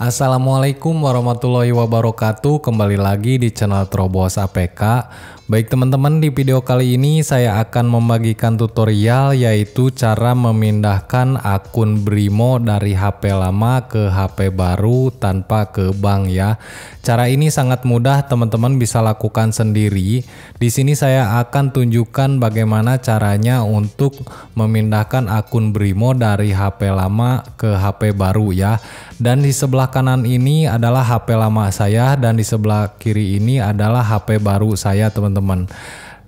Assalamualaikum warahmatullahi wabarakatuh Kembali lagi di channel Terobos APK Baik teman-teman, di video kali ini saya akan membagikan tutorial yaitu cara memindahkan akun Brimo dari HP lama ke HP baru tanpa ke bank ya. Cara ini sangat mudah teman-teman bisa lakukan sendiri. Di sini saya akan tunjukkan bagaimana caranya untuk memindahkan akun Brimo dari HP lama ke HP baru ya. Dan di sebelah kanan ini adalah HP lama saya dan di sebelah kiri ini adalah HP baru saya teman-teman teman-teman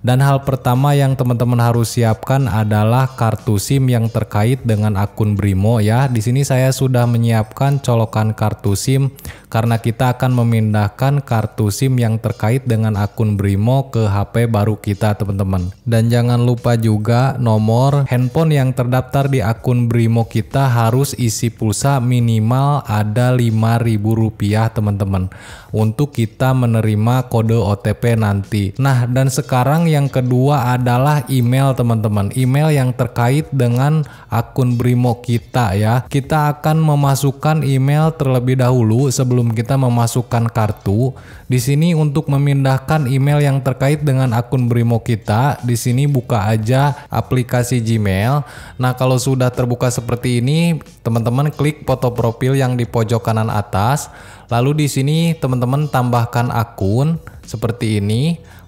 dan hal pertama yang teman-teman harus siapkan adalah kartu SIM yang terkait dengan akun Brimo ya. Di sini saya sudah menyiapkan colokan kartu SIM karena kita akan memindahkan kartu SIM yang terkait dengan akun Brimo ke HP baru kita teman-teman. Dan jangan lupa juga nomor handphone yang terdaftar di akun Brimo kita harus isi pulsa minimal ada Rp5.000 teman-teman untuk kita menerima kode OTP nanti. Nah, dan sekarang yang kedua adalah email teman-teman. Email yang terkait dengan akun Brimo kita ya. Kita akan memasukkan email terlebih dahulu sebelum kita memasukkan kartu. Di sini untuk memindahkan email yang terkait dengan akun Brimo kita, di sini buka aja aplikasi Gmail. Nah, kalau sudah terbuka seperti ini, teman-teman klik foto profil yang di pojok kanan atas. Lalu di sini teman-teman tambahkan akun seperti ini.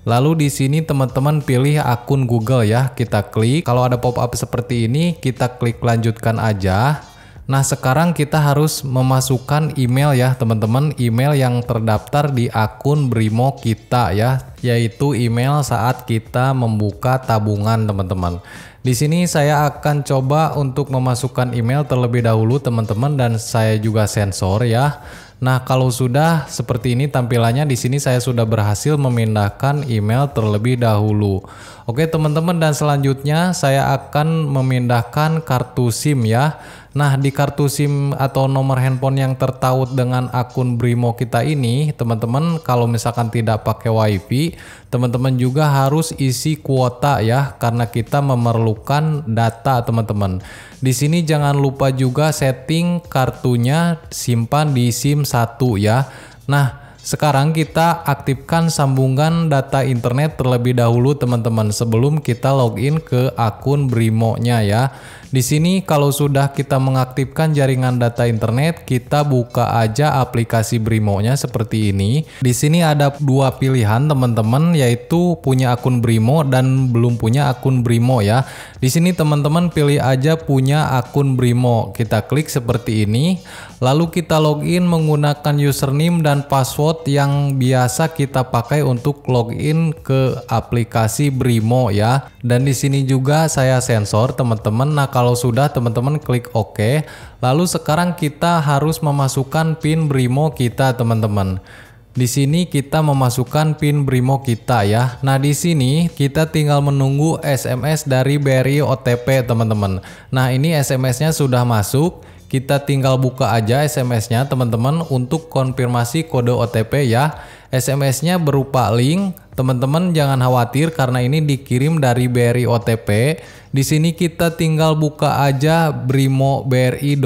Lalu di sini teman-teman pilih akun Google ya, kita klik. Kalau ada pop-up seperti ini, kita klik lanjutkan aja. Nah, sekarang kita harus memasukkan email ya, teman-teman, email yang terdaftar di akun Brimo kita ya yaitu email saat kita membuka tabungan teman-teman. Di sini saya akan coba untuk memasukkan email terlebih dahulu teman-teman dan saya juga sensor ya. Nah, kalau sudah seperti ini tampilannya di sini saya sudah berhasil memindahkan email terlebih dahulu. Oke, teman-teman dan selanjutnya saya akan memindahkan kartu SIM ya. Nah, di kartu SIM atau nomor handphone yang tertaut dengan akun Brimo kita ini, teman-teman kalau misalkan tidak pakai WiFi, teman-teman juga harus isi kuota ya karena kita memerlukan data teman-teman. Di sini jangan lupa juga setting kartunya simpan di SIM 1 ya. Nah, sekarang kita aktifkan sambungan data internet terlebih dahulu teman-teman sebelum kita login ke akun Brimo-nya ya. Di sini kalau sudah kita mengaktifkan jaringan data internet, kita buka aja aplikasi Brimo-nya seperti ini. Di sini ada dua pilihan teman-teman yaitu punya akun Brimo dan belum punya akun Brimo ya. Di sini teman-teman pilih aja punya akun Brimo. Kita klik seperti ini, lalu kita login menggunakan username dan password password yang biasa kita pakai untuk login ke aplikasi Brimo ya. Dan di sini juga saya sensor teman-teman. Nah, kalau sudah teman-teman klik OK. Lalu sekarang kita harus memasukkan pin Brimo kita teman-teman. Di sini kita memasukkan pin Brimo kita ya. Nah, di sini kita tinggal menunggu SMS dari BRI OTP, teman-teman. Nah, ini SMS-nya sudah masuk. Kita tinggal buka aja SMS-nya teman-teman untuk konfirmasi kode OTP ya. SMS-nya berupa link Teman-teman jangan khawatir karena ini dikirim dari BRI OTP. Di sini kita tinggal buka aja brimo.bri.co.id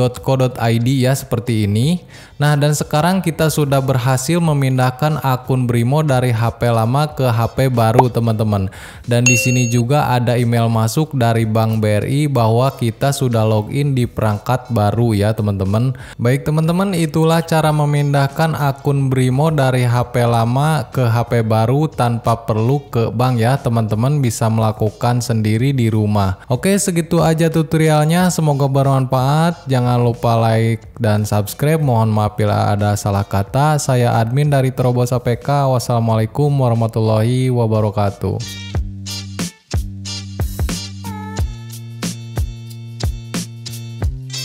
ya seperti ini. Nah, dan sekarang kita sudah berhasil memindahkan akun Brimo dari HP lama ke HP baru, teman-teman. Dan di sini juga ada email masuk dari Bank BRI bahwa kita sudah login di perangkat baru ya, teman-teman. Baik, teman-teman, itulah cara memindahkan akun Brimo dari HP lama ke HP baru tanpa tanpa perlu ke bank ya teman-teman bisa melakukan sendiri di rumah. Oke segitu aja tutorialnya semoga bermanfaat. Jangan lupa like dan subscribe. Mohon maaf bila ada salah kata. Saya admin dari Terobos APK. Wassalamualaikum warahmatullahi wabarakatuh.